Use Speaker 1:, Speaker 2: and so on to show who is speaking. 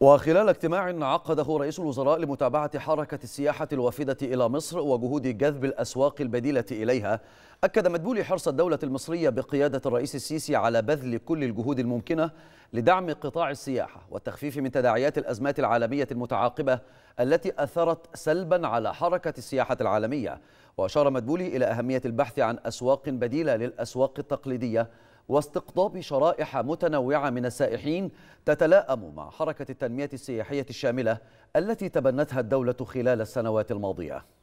Speaker 1: وخلال اجتماع عقده رئيس الوزراء لمتابعة حركة السياحة الوافدة إلى مصر وجهود جذب الأسواق البديلة إليها أكد مدبولي حرص الدولة المصرية بقيادة الرئيس السيسي على بذل كل الجهود الممكنة لدعم قطاع السياحة والتخفيف من تداعيات الأزمات العالمية المتعاقبة التي أثرت سلبا على حركة السياحة العالمية وأشار مدبولي إلى أهمية البحث عن أسواق بديلة للأسواق التقليدية واستقطاب شرائح متنوعة من السائحين تتلائم مع حركة التنمية السياحية الشاملة التي تبنتها الدولة خلال السنوات الماضية